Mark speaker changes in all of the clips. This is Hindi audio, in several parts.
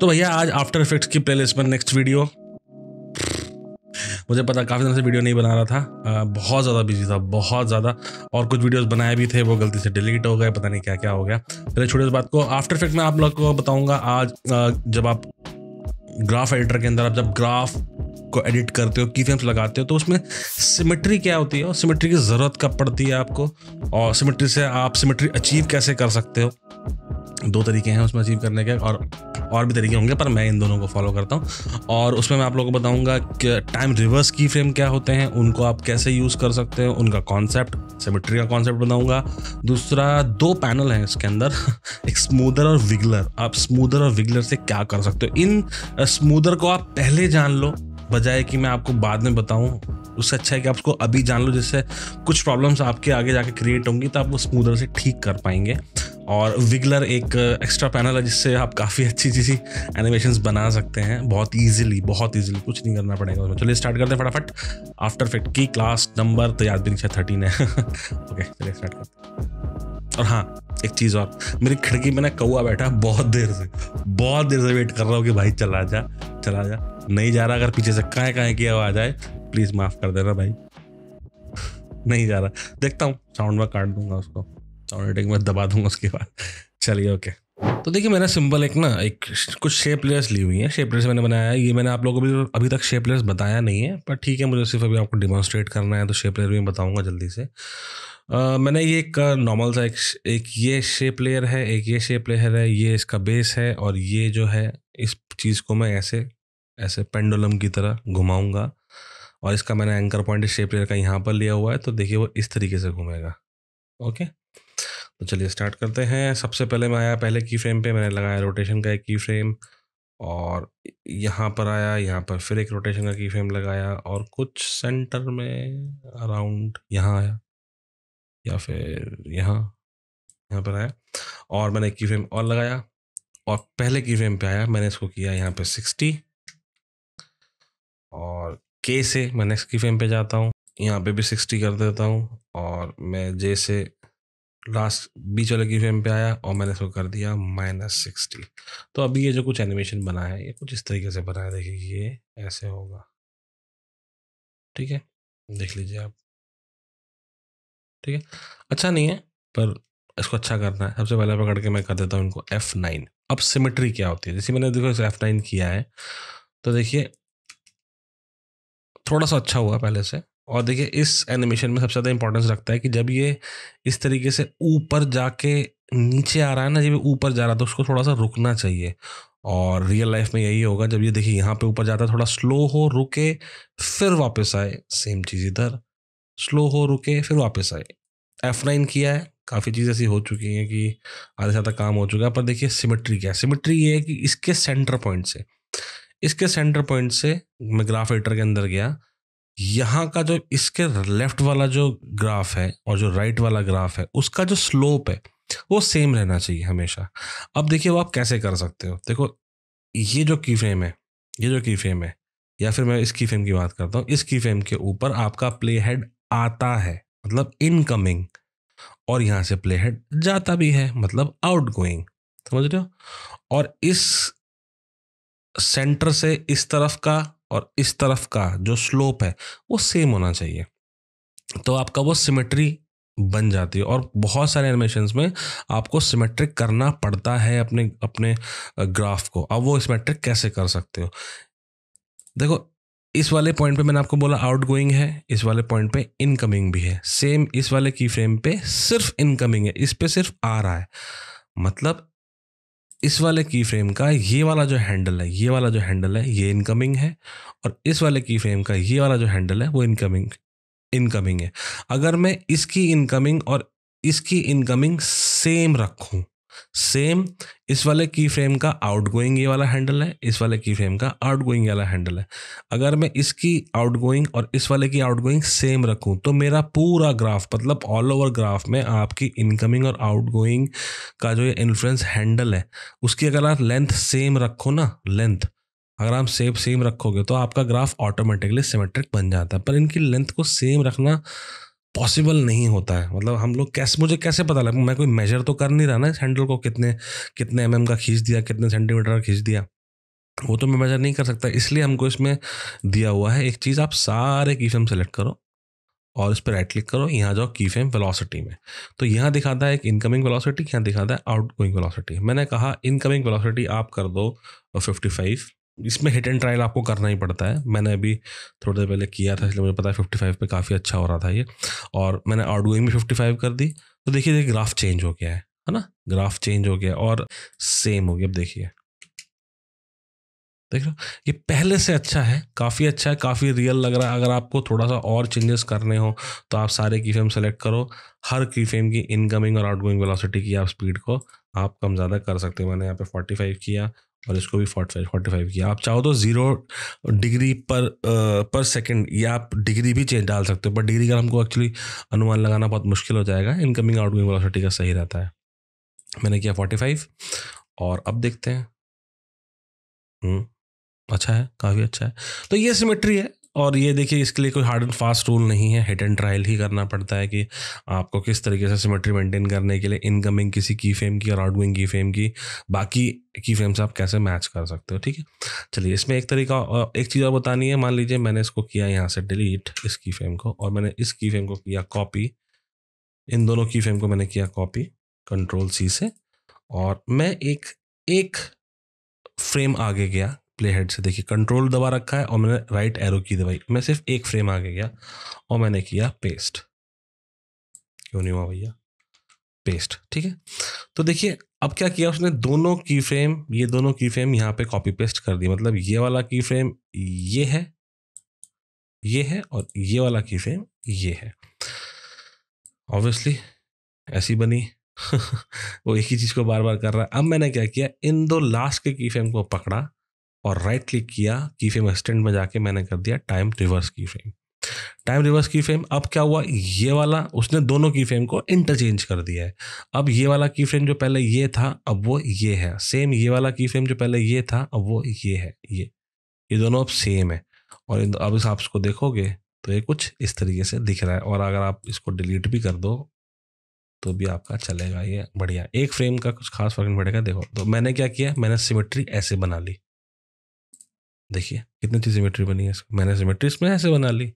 Speaker 1: तो भैया आज आफ्टर इफेक्ट्स की प्लेलिस्ट पर नेक्स्ट वीडियो मुझे पता काफ़ी दिन से वीडियो नहीं बना रहा था आ, बहुत ज़्यादा बिजी था बहुत ज़्यादा और कुछ वीडियोस बनाए भी थे वो गलती से डिलीट हो गए पता नहीं क्या क्या हो गया पहले छोटे इस बात को आफ्टर इफेक्ट में आप लोग को बताऊंगा आज आ, जब आप ग्राफ एडिटर के अंदर आप जब ग्राफ को एडिट करते हो की फ्रेम्स लगाते हो तो उसमें सिमेट्री क्या होती है और सिमेट्री की ज़रूरत कब पड़ती है आपको और सिमेट्री से आप सिमेट्री अचीव कैसे कर सकते हो दो तरीके हैं उसमें अचीव करने के और और भी तरीके होंगे पर मैं इन दोनों को फॉलो करता हूँ और उसमें मैं आप लोगों को बताऊंगा कि टाइम रिवर्स की फ्रेम क्या होते हैं उनको आप कैसे यूज़ कर सकते हैं उनका कॉन्सेप्ट सेमेट्री का कॉन्सेप्ट बताऊंगा दूसरा दो पैनल हैं इसके अंदर एक स्मूदर और विगलर आप स्मूदर और विगलर से क्या कर सकते हो इन स्मूदर को आप पहले जान लो बजाय कि मैं आपको बाद में बताऊँ उससे अच्छा है कि आप उसको अभी जान लो जिससे कुछ प्रॉब्लम्स आपके आगे जाके क्रिएट होंगी तो आप वो स्मूदर से ठीक कर पाएंगे और विगलर एक एक्स्ट्रा uh, पैनल है जिससे आप काफ़ी अच्छी अच्छी एनिमेशन बना सकते हैं बहुत ईजिली बहुत ईजिली कुछ नहीं करना पड़ेगा उसमें चलिए स्टार्ट करते हैं फटाफट आफ्टर फिट की क्लास नंबर तो याद भी नहीं थर्टीन है ओके चलिए स्टार्ट करते हैं और हाँ एक चीज़ और मेरी खिड़की में ना कौआ बैठा बहुत देर से बहुत देर से वेट कर रहा हूँ कि भाई चला जा चला जा नहीं जा रहा अगर पीछे से काएँ काएँ की आवाज़ आए प्लीज़ माफ़ कर देना भाई नहीं जा रहा देखता हूँ साउंड में काट दूंगा उसको एडिटिंग में दबा दूंगा उसके बाद चलिए ओके तो देखिए मैंने सिंपल एक ना एक कुछ शेप लेयर्स ली हुई हैं शेप लेयर्स मैंने बनाया है ये मैंने आप लोगों को भी अभी तक शेप लेयर्स बताया नहीं है पर ठीक है मुझे सिर्फ अभी आपको डिमॉन्स्ट्रेट करना है तो शेप लेयर भी मैं बताऊँगा जल्दी से आ, मैंने ये एक नॉर्मल सा एक, एक ये शेप लेयर है एक ये शेप लेयर है ये इसका बेस है और ये जो है इस चीज़ को मैं ऐसे ऐसे पेंडुलम की तरह घुमाऊँगा और इसका मैंने एंकर पॉइंट शेप लेयर का यहाँ पर लिया हुआ है तो देखिए वो इस तरीके से घूमेगा ओके तो चलिए स्टार्ट करते हैं सबसे पहले मैं आया पहले की फ्रेम पे मैंने लगाया रोटेशन का एक की फ्रेम और यहाँ पर आया यहाँ पर फिर एक रोटेशन का की फ्रेम लगाया और कुछ सेंटर में अराउंड यहाँ आया या फिर यहाँ यहाँ पर आया और मैंने की फ्रेम और लगाया और पहले की फ्रेम पे आया मैंने इसको किया यहाँ पे सिक्सटी और के से मैं नेक्स्ट की फ्रेम पे जाता हूँ यहाँ पे भी सिक्सटी कर देता हूँ और मैं जे से लास्ट बीच वाले की फ्रेम पे आया और मैंने इसको कर दिया माइनस सिक्सटी तो अभी ये जो कुछ एनिमेशन बना है ये कुछ इस तरीके से बना है देखिए ये ऐसे होगा ठीक है देख लीजिए आप ठीक है अच्छा नहीं है पर इसको अच्छा करना है सबसे पहले पकड़ के मैं कर देता हूँ इनको एफ नाइन अब सिमेट्री क्या होती है जैसे मैंने देखो एफ नाइन किया है तो देखिए थोड़ा सा अच्छा हुआ पहले से और देखिए इस एनिमेशन में सबसे ज़्यादा इंपॉर्टेंस रखता है कि जब ये इस तरीके से ऊपर जाके नीचे आ रहा है ना जब ये ऊपर जा रहा है तो उसको थोड़ा सा रुकना चाहिए और रियल लाइफ में यही होगा जब ये देखिए यहाँ पे ऊपर जाता है थोड़ा स्लो हो रुके फिर वापस आए सेम चीज़ इधर स्लो हो रुके फिर वापस आए एफ नाइन किया है काफ़ी चीज़ ऐसी हो चुकी हैं कि आधे से आधा काम हो चुका है पर देखिए सिमेट्री क्या है सिमेट्री ये है कि इसके सेंटर पॉइंट से इसके सेंटर पॉइंट से मैं ग्राफ एडिटर के अंदर गया यहाँ का जो इसके लेफ्ट वाला जो ग्राफ है और जो राइट वाला ग्राफ है उसका जो स्लोप है वो सेम रहना चाहिए हमेशा अब देखिए वो आप कैसे कर सकते हो देखो ये जो की फ्रेम है ये जो की फ्रेम है या फिर मैं इस की फ्रेम की बात करता हूँ इस की फ्रेम के ऊपर आपका प्ले हेड आता है मतलब इनकमिंग और यहाँ से प्ले हेड जाता भी है मतलब आउट गोइंग समझ रहे हो और इस सेंटर से इस तरफ का और इस तरफ का जो स्लोप है वो सेम होना चाहिए तो आपका वो सिमेट्री बन जाती है और बहुत सारे एनिमेशन में आपको सिमेट्रिक करना पड़ता है अपने अपने ग्राफ को अब वो सिमेट्रिक कैसे कर सकते हो देखो इस वाले पॉइंट पे मैंने आपको बोला आउट गोइंग है इस वाले पॉइंट पे इनकमिंग भी है सेम इस वाले की फ्रेम पे सिर्फ इनकमिंग है इस पे सिर्फ आ रहा है मतलब इस वाले की फ्रेम का ये वाला जो हैंडल है ये वाला जो हैंडल है ये इनकमिंग है और इस वाले की फ्रेम का ये वाला जो हैंडल है वो इनकमिंग इनकमिंग है अगर मैं इसकी इनकमिंग और इसकी इनकमिंग सेम रखूं सेम इस वाले की फ्रेम का आउट गोइंग ये वाला हैंडल है इस वाले की फ्रेम का आउट गोइंग वाला हैंडल है अगर मैं इसकी आउट गोइंग और इस वाले की आउट गोइंग सेम रखूँ तो मेरा पूरा ग्राफ मतलब ऑल ओवर ग्राफ में आपकी इनकमिंग और आउट गोइंग का जो ये इन्फ्लुएंस हैंडल है उसकी अगर आप लेंथ सेम रखो ना लेंथ अगर आप सेम सेम रखोगे तो आपका ग्राफ ऑटोमेटिकली सिमेट्रिक बन जाता है पर इनकी लेंथ को सेम रखना पॉसिबल नहीं होता है मतलब हम लोग कैसे मुझे कैसे पता लगा मैं कोई मेजर तो कर नहीं रहा ना इस हैंडल को कितने कितने एम mm का खींच दिया कितने सेंटीमीटर का खींच दिया वो तो मैं मेजर नहीं कर सकता इसलिए हमको इसमें दिया हुआ है एक चीज़ आप सारे की फेम सेलेक्ट करो और इस पर राइट क्लिक करो यहाँ जाओ की फेम वेलोसिटी में तो यहाँ दिखाता है एक इनकमिंग वेलोसिटी यहाँ दिखाता है आउट गोइंग वेलोसिटी मैंने कहा इनकमिंग वेलोसिटी आप कर दो फिफ्टी फाइव इसमें हिट एंड ट्रायल आपको करना ही पड़ता है मैंने अभी थोड़ी देर पहले किया था इसलिए मुझे पता है फिफ्टी फाइव पर काफ़ी अच्छा हो रहा था ये और मैंने आउटगोइंग भी फिफ्टी फाइव कर दी तो देखिए देखिए ग्राफ चेंज हो गया है है ना ग्राफ चेंज हो गया और सेम हो गया अब देखिए देख लो ये पहले से अच्छा है काफ़ी अच्छा है काफ़ी रियल लग रहा है अगर आपको थोड़ा सा और चेंजेस करने हो तो आप सारे की फ्रेम सेलेक्ट करो हर की फ्रेम की इनकमिंग और आउटगोइंग वेलोसिटी की आप स्पीड को आप कम ज़्यादा कर सकते हो मैंने यहाँ पे 45 किया और इसको भी फोर्टी फाइव फोर्टी फाइव किया आप चाहो तो ज़ीरो डिग्री पर आ, पर सेकंड या आप डिग्री भी चेंज डाल सकते हो पर डिग्री का हमको एक्चुअली अनुमान लगाना बहुत मुश्किल हो जाएगा इनकमिंग आउटगोइंग वेलोसिटी का सही रहता है मैंने किया फोर्टी फाइव और अब देखते हैं हम्म, अच्छा है काफ़ी अच्छा है तो ये सिमेट्री है और ये देखिए इसके लिए कोई हार्ड एंड फास्ट रूल नहीं है हिट एंड ट्रायल ही करना पड़ता है कि आपको किस तरीके से सिमेट्री मेंटेन करने के लिए इनकमिंग किसी की फेम की और आउटगोइंग की फेम की बाकी की फेम से आप कैसे मैच कर सकते हो ठीक है चलिए इसमें एक तरीका एक चीज़ और बतानी है मान लीजिए मैंने इसको किया यहाँ से डिलीट इस की फेम को और मैंने इस की फेम को किया कॉपी इन दोनों की फ्रेम को मैंने किया कॉपी कंट्रोल सी से और मैं एक एक फ्रेम आगे गया प्ले हेड से देखिए कंट्रोल दबा रखा है और मैंने राइट एरो की दबाई मैं सिर्फ एक फ्रेम आगे गया और मैंने किया पेस्ट क्यों नहीं हुआ भैया पेस्ट ठीक है तो देखिए अब क्या किया उसने दोनों की फ्रेम ये दोनों की फ्रेम यहाँ पे कॉपी पेस्ट कर दी मतलब ये वाला की फ्रेम ये है ये है और ये वाला की फ्रेम ये है ऑब्वियसली ऐसी बनी वो एक ही चीज़ को बार बार कर रहा है अब मैंने क्या किया इन दो लास्ट के की फ्रेम को पकड़ा और राइट क्लिक किया की फ्रेम असिस्टेंट में जाके मैंने कर दिया time reverse keyframe time reverse keyframe अब क्या हुआ ये वाला उसने दोनों की फ्रेम को इंटरचेंज कर दिया है अब ये वाला की फ्रेम जो पहले ये था अब वो ये है सेम ये वाला की फ्रेम जो पहले ये था अब वो ये है ये ये दोनों अब सेम है और अब इस आप इसको देखोगे तो ये कुछ इस तरीके से दिख रहा है और अगर आप इसको डिलीट भी कर दो तो भी आपका चलेगा ये बढ़िया एक फ्रेम का कुछ खास फर्क नहीं पड़ेगा देखो तो मैंने क्या किया मैंने सिमेट्री ऐसे बना ली देखिए कितनी अच्छी सिमेट्री बनी है इसको मैंने सिमेट्री इसमें ऐसे बना ली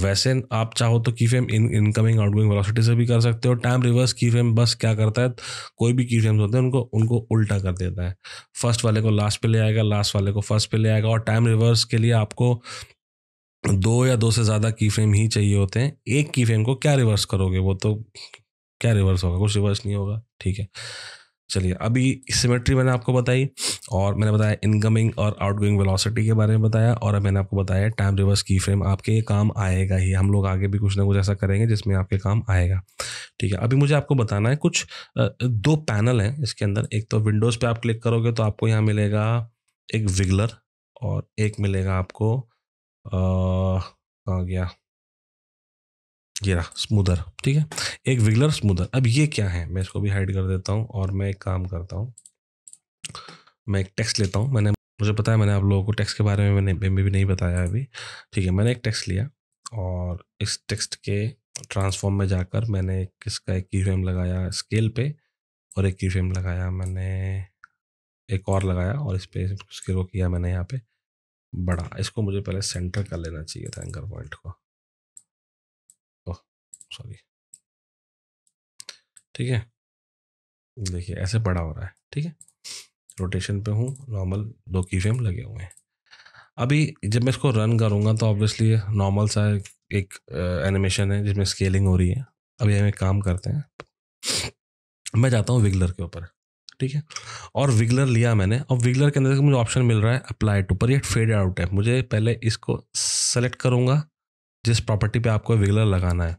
Speaker 1: वैसे आप चाहो तो की फ्रेम इन इनकमिंग आउटगोइंग वेलोसिटी से भी कर सकते हो टाइम रिवर्स की फ्रेम बस क्या करता है कोई भी की फ्रेम्स होते हैं उनको उनको उल्टा कर देता है फर्स्ट वाले को लास्ट पे ले आएगा लास्ट वाले को फर्स्ट पे ले आएगा और टाइम रिवर्स के लिए आपको दो या दो से ज़्यादा की फ्रेम ही चाहिए होते हैं एक की फ्रेम को क्या रिवर्स करोगे वो तो क्या रिवर्स होगा कुछ रिवर्स नहीं होगा ठीक है चलिए अभी सिमेट्री मैंने आपको बताई और मैंने बताया इनकमिंग और आउटगोइंग वेलोसिटी के बारे में बताया और अब मैंने आपको बताया टाइम रिवर्स की फ्रेम आपके काम आएगा ही हम लोग आगे भी कुछ ना कुछ ऐसा करेंगे जिसमें आपके काम आएगा ठीक है अभी मुझे आपको बताना है कुछ दो पैनल हैं इसके अंदर एक तो विंडोज़ पर आप क्लिक करोगे तो आपको यहाँ मिलेगा एक विगलर और एक मिलेगा आपको आ गया ये रहा स्मूदर ठीक है एक विगलर स्मूदर अब ये क्या है मैं इसको भी हाइड कर देता हूँ और मैं एक काम करता हूँ मैं एक टेक्स्ट लेता हूँ मैंने मुझे पता है मैंने आप लोगों को टेक्स्ट के बारे में मैंने भी नहीं बताया अभी ठीक है मैंने एक टेक्स्ट लिया और इस टेक्स्ट के ट्रांसफॉर्म में जाकर मैंने किसका एक की लगाया स्केल पे और एक की लगाया मैंने एक और लगाया और इस पर स्केल को किया मैंने यहाँ पे बड़ा इसको मुझे पहले सेंटर कर लेना चाहिए था एंकर पॉइंट को सॉरी ठीक है देखिए ऐसे बड़ा हो रहा है ठीक है रोटेशन पे हूँ नॉर्मल दो की फ्रेम लगे हुए हैं अभी जब मैं इसको रन करूँगा तो ऑब्वियसली नॉर्मल सा एक एनिमेशन है जिसमें स्केलिंग हो रही है अभी हम एक काम करते हैं मैं जाता हूँ विगलर के ऊपर ठीक है और विगलर लिया मैंने और विगलर के अंदर मुझे ऑप्शन मिल रहा है अप्लाई टू पर ये फेड आउट है मुझे पहले इसको सेलेक्ट करूँगा जिस प्रॉपर्टी पे आपको विगलर लगाना है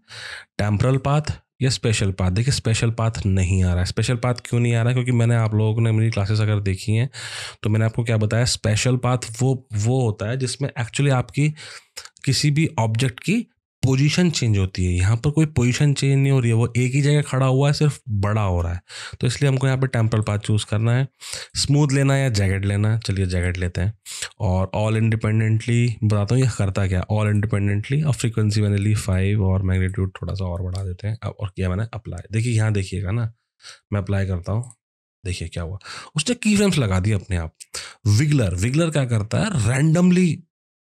Speaker 1: टेम्परल पाथ या स्पेशल पाथ देखिए स्पेशल पाथ नहीं आ रहा है स्पेशल पाथ क्यों नहीं आ रहा है क्योंकि मैंने आप लोगों ने मेरी क्लासेस अगर देखी हैं तो मैंने आपको क्या बताया स्पेशल पाथ वो वो होता है जिसमें एक्चुअली आपकी किसी भी ऑब्जेक्ट की पोजीशन चेंज होती है यहाँ पर कोई पोजीशन चेंज नहीं हो रही है वो एक ही जगह खड़ा हुआ है सिर्फ बड़ा हो रहा है तो इसलिए हमको यहाँ पे टेम्पल पाथ चूज़ करना है स्मूथ लेना है या जैकेट लेना है चलिए जैकेट लेते हैं और ऑल इंडिपेंडेंटली बताता हूँ यह करता क्या ऑल इंडिपेंडेंटली और फ्रिक्वेंसी मैंने ली फाइव और मैग्नीट्यूड थोड़ा सा और बढ़ा देते हैं और किया मैंने अप्लाई देखिए यहाँ देखिएगा ना मैं अप्लाई करता हूँ देखिए क्या हुआ उसने की फ्रेम्स लगा दिए अपने आप विगलर विगलर क्या करता है रैंडमली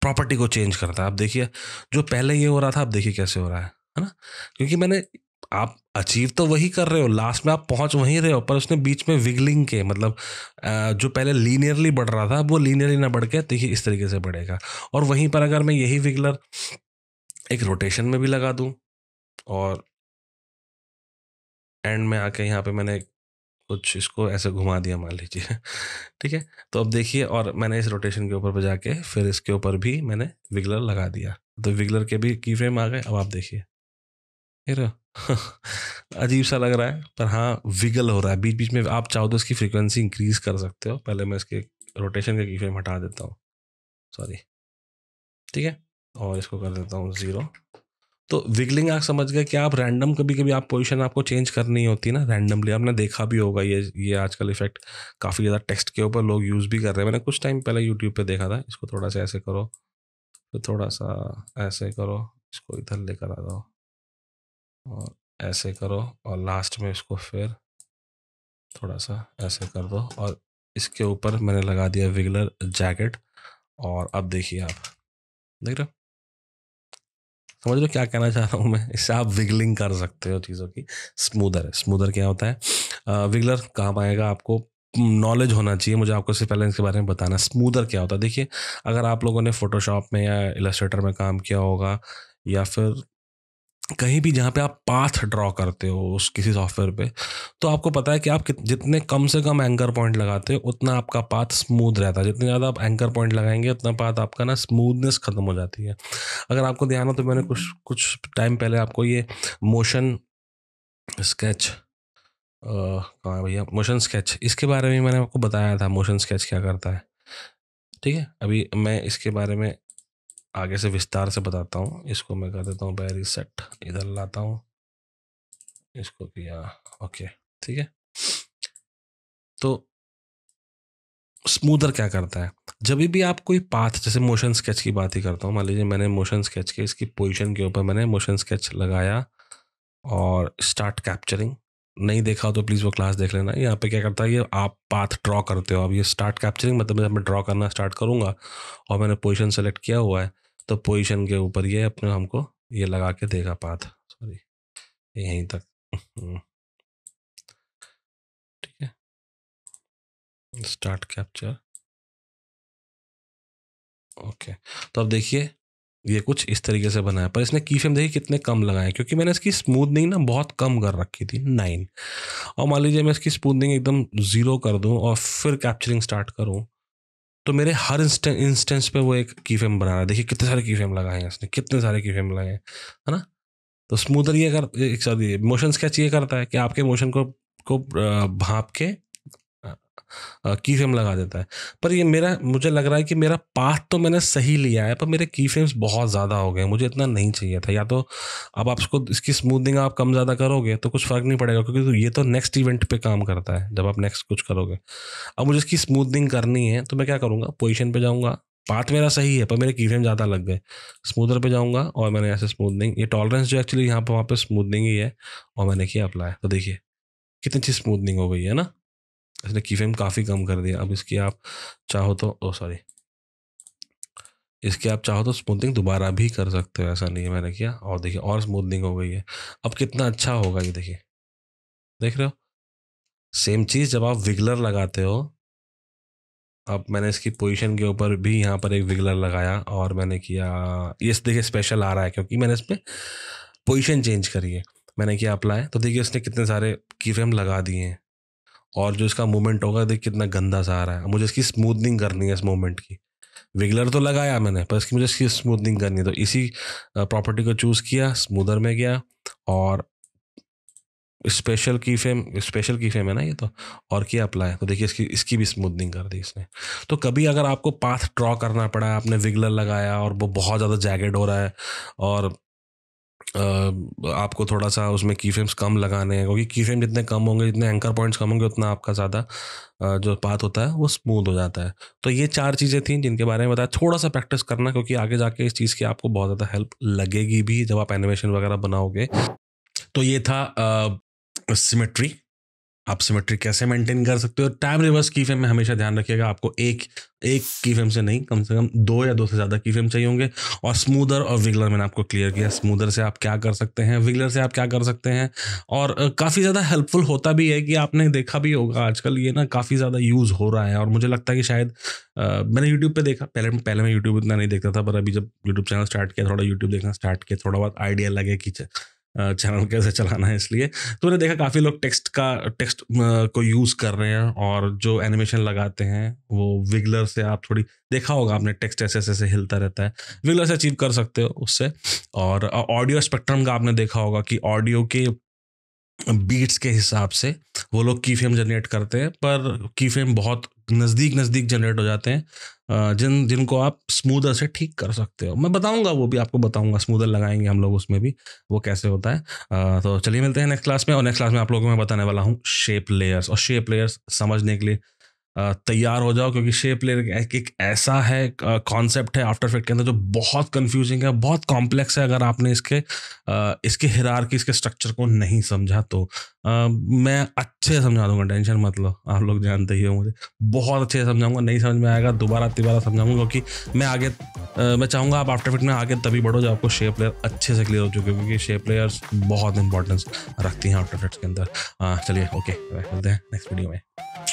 Speaker 1: प्रॉपर्टी को चेंज करता है आप देखिए जो पहले ये हो रहा था आप देखिए कैसे हो रहा है है ना क्योंकि मैंने आप अचीव तो वही कर रहे हो लास्ट में आप पहुंच वहीं रहे हो पर उसने बीच में विगलिंग के मतलब जो पहले लीनियरली बढ़ रहा था वो लीनियरली ना बढ़ के देखिए इस तरीके से बढ़ेगा और वहीं पर अगर मैं यही विगलर एक रोटेशन में भी लगा दूँ और एंड में आके यहाँ पे मैंने एक कुछ इसको ऐसे घुमा दिया मान लीजिए ठीक है तो अब देखिए और मैंने इस रोटेशन के ऊपर पर जाके फिर इसके ऊपर भी मैंने विगलर लगा दिया तो विगलर के भी की फ्रेम आ गए अब आप देखिए अजीब सा लग रहा है पर हाँ विगल हो रहा है बीच बीच में आप चाहो तो इसकी फ्रीक्वेंसी इंक्रीज कर सकते हो पहले मैं इसके रोटेशन के की फ्रेम हटा देता हूँ सॉरी ठीक है और इसको कर देता हूँ ज़ीरो तो विगलिंग आप समझ गए कि आप रैंडम कभी कभी आप पोजीशन आपको चेंज करनी होती है ना रैंडमली आपने देखा भी होगा ये ये आजकल इफेक्ट काफ़ी ज़्यादा टेक्स्ट के ऊपर लोग यूज़ भी कर रहे हैं मैंने कुछ टाइम पहले यूट्यूब पे देखा था इसको थोड़ा सा ऐसे करो फिर थोड़ा सा ऐसे करो इसको इधर लेकर आ जाओ और ऐसे करो और लास्ट में इसको फिर थोड़ा सा ऐसे कर दो और इसके ऊपर मैंने लगा दिया विगलर जैकेट और अब देखिए आप देख रहे हो समझ लो क्या कहना चाह रहा हूँ मैं इससे आप विगलिंग कर सकते हो चीज़ों की स्मूदर है स्मूदर क्या होता है विगलर काम आएगा आपको नॉलेज होना चाहिए मुझे आपको इससे पहले इसके बारे में बताना स्मूदर क्या होता है देखिए अगर आप लोगों ने फोटोशॉप में या इलास्ट्रेटर में काम किया होगा या फिर कहीं भी जहाँ पे आप पाथ ड्रॉ करते हो उस किसी सॉफ्टवेयर पे तो आपको पता है कि आप जितने कम से कम एंकर पॉइंट लगाते हो उतना आपका पाथ स्मूथ रहता है जितने ज़्यादा आप एंकर पॉइंट लगाएंगे उतना पाथ आपका ना स्मूथनेस ख़त्म हो जाती है अगर आपको ध्यान हो तो मैंने कुछ कुछ टाइम पहले आपको ये मोशन स्केच कहाँ भैया मोशन स्केच इसके बारे में मैंने आपको बताया था मोशन स्केच क्या करता है ठीक है अभी मैं इसके बारे में आगे से विस्तार से बताता हूँ इसको मैं कर देता हूँ बैरी सेट इधर लाता हूँ इसको किया ओके ठीक है तो स्मूदर क्या करता है जब भी आप कोई पाथ जैसे मोशन स्केच की बात ही करता हूँ मान लीजिए मैंने मोशन स्केच के इसकी पोजीशन के ऊपर मैंने मोशन स्केच लगाया और स्टार्ट कैप्चरिंग नहीं देखा हो तो प्लीज़ वो क्लास देख लेना यहाँ पे क्या करता है ये आप पाथ ड्रॉ करते हो अब ये स्टार्ट कैप्चरिंग मतलब मैं ड्रॉ करना स्टार्ट करूँगा और मैंने पोजिशन सेलेक्ट किया हुआ है तो पोजीशन के ऊपर ये अपने हमको ये लगा के देगा पाथ सॉरी यहीं तक हम्म। ठीक है स्टार्ट कैप्चर ओके तो अब देखिए ये कुछ इस तरीके से बनाया पर इसने की फ्रेम देखिए कितने कम लगाए क्योंकि मैंने इसकी स्मूदनिंग ना बहुत कम कर रखी थी नाइन और मान लीजिए मैं इसकी स्मूदनिंग एकदम ज़ीरो कर दूं और फिर कैप्चरिंग स्टार्ट करूं तो मेरे हर इंस्टेंस इंस्टेंस पे वो एक की फ्रेम बना रहा है देखिए कितने सारे की फ्रेम लगाए हैं उसने कितने सारे की फ्रेम लगाए हैं है ना तो स्मूदर ये कर सॉरी मोशन स्केच ये करता है कि आपके मोशन को को भाप के की फ्रेम लगा देता है पर ये मेरा मुझे लग रहा है कि मेरा पाथ तो मैंने सही लिया है पर मेरे की फ्रेम्स बहुत ज़्यादा हो गए मुझे इतना नहीं चाहिए था या तो अब आप उसको इसकी स्मूदनिंग आप कम ज़्यादा करोगे तो कुछ फ़र्क नहीं पड़ेगा क्योंकि तो ये तो नेक्स्ट इवेंट पर काम करता है जब आप नेक्स्ट कुछ करोगे अब मुझे इसकी स्मूदनिंग करनी है तो मैं क्या करूँगा पोजिशन पर जाऊँगा पाथ मेरा सही है पर मेरे की फ्रेम ज़्यादा लग गए स्मूदर पे जाऊँगा और मैंने ऐसे स्मूदनिंग ये टॉलरेंस जो एक्चुअली यहाँ पर वहाँ पर स्मूदनिंग ही है और मैंने किया अप्लाई तो देखिए कितनी अच्छी स्मूदनिंग हो गई है ना इसने की फ्रेम काफ़ी कम कर दिया अब इसकी आप चाहो तो ओ सॉरी इसके आप चाहो तो स्मूथिंग दोबारा भी कर सकते हो ऐसा नहीं है मैंने किया और देखिए और स्मूथनिंग हो गई है अब कितना अच्छा होगा ये देखिए देख रहे हो सेम चीज़ जब आप विगलर लगाते हो अब मैंने इसकी पोजीशन के ऊपर भी यहाँ पर एक विगलर लगाया और मैंने किया ये देखिए स्पेशल आ रहा है क्योंकि मैंने इसमें पोजिशन चेंज करी है मैंने किया अप्लाई तो देखिए इसने कितने सारे की फ्रेम लगा दिए हैं और जो इसका मूवमेंट होगा देख कितना गंदा सा आ रहा है मुझे इसकी स्मूथनिंग करनी है इस मूवमेंट की विगलर तो लगाया मैंने पर इसकी मुझे इसकी स्मूथनिंग करनी है तो इसी प्रॉपर्टी को चूज़ किया स्मूदर में गया और स्पेशल की फेम स्पेशल की फेम है ना ये तो और क्या अप्लाई तो देखिए इसकी इसकी भी स्मूदनिंग कर दी इसने तो कभी अगर आपको पाथ ड्रॉ करना पड़ा आपने विगलर लगाया और वो बहुत ज़्यादा जैकेट हो रहा है और आपको थोड़ा सा उसमें की फ्रेम्स कम लगाने हैं क्योंकि की फ्रेम जितने कम होंगे जितने एंकर पॉइंट्स कम होंगे उतना आपका ज़्यादा जो पात होता है वो स्मूथ हो जाता है तो ये चार चीज़ें थी जिनके बारे में बताया थोड़ा सा प्रैक्टिस करना क्योंकि आगे जाके इस चीज़ की आपको बहुत ज़्यादा हेल्प लगेगी भी जब आप एनिमेशन वगैरह बनाओगे तो ये था सिमेट्री आप सिमेट्री कैसे मेंटेन कर सकते हो टाइम रिवर्स की फेम में हमेशा ध्यान रखिएगा आपको एक एक की फेम से नहीं कम से कम दो या दो से ज़्यादा की फेम चाहिए होंगे और स्मूदर और विगलर मैंने आपको क्लियर किया स्मूदर से आप क्या कर सकते हैं विगलर से आप क्या कर सकते हैं और काफ़ी ज़्यादा हेल्पफुल होता भी है कि आपने देखा भी होगा आजकल ये ना काफ़ी ज़्यादा यूज़ हो रहा है और मुझे लगता है कि शायद मैंने यूट्यूब पर देखा पहले पहले मैं यूट्यूब इतना नहीं देखता था पर अभी जब यूट्यूब चैनल स्टार्ट किया थोड़ा यूट्यूब देखना स्टार्ट किया थोड़ा बहुत आइडिया लगे कि चैनल कैसे चलाना है इसलिए तो मैंने देखा काफ़ी लोग टेक्स्ट का टेक्स्ट को यूज़ कर रहे हैं और जो एनिमेशन लगाते हैं वो विगलर से आप थोड़ी देखा होगा आपने टेक्स्ट ऐसे ऐसे ऐसे हिलता रहता है विगलर से अचीव कर सकते हो उससे और ऑडियो स्पेक्ट्रम का आपने देखा होगा कि ऑडियो के बीट्स के हिसाब से वो लोग की फेम जनरेट करते हैं पर की फेम बहुत नज़दीक नज़दीक जनरेट हो जाते हैं जिन जिनको आप स्मूदर से ठीक कर सकते हो मैं बताऊंगा वो भी आपको बताऊंगा स्मूदर लगाएंगे हम लोग उसमें भी वो कैसे होता है तो चलिए मिलते हैं नेक्स्ट क्लास में और नेक्स्ट क्लास में आप लोगों को मैं बताने वाला हूँ शेप लेयर्स और शेप लेयर्स समझने के लिए तैयार हो जाओ क्योंकि शेप प्लेयर एक, एक ऐसा है कॉन्सेप्ट है आफ्टर इफेक्ट के अंदर जो बहुत कंफ्यूजिंग है बहुत कॉम्प्लेक्स है अगर आपने इसके इसके हिरार की इसके स्ट्रक्चर को नहीं समझा तो मैं अच्छे समझा दूंगा टेंशन मतलब आप लोग जानते ही हो मुझे बहुत अच्छे से समझाऊंगा नहीं समझ में आएगा दोबारा तिबारा समझाऊंगा क्योंकि मैं आगे मैं चाहूँगा आप आफ्टर इफेक्ट में आगे तभी बढ़ो जब आपको शेप प्लेयर अच्छे से क्लियर हो चुके क्योंकि शेप प्लेयर्स बहुत इंपॉर्टेंस रखती हैं आफ्टर इफेक्ट्स के अंदर चलिए ओके मिलते हैं नेक्स्ट वीडियो में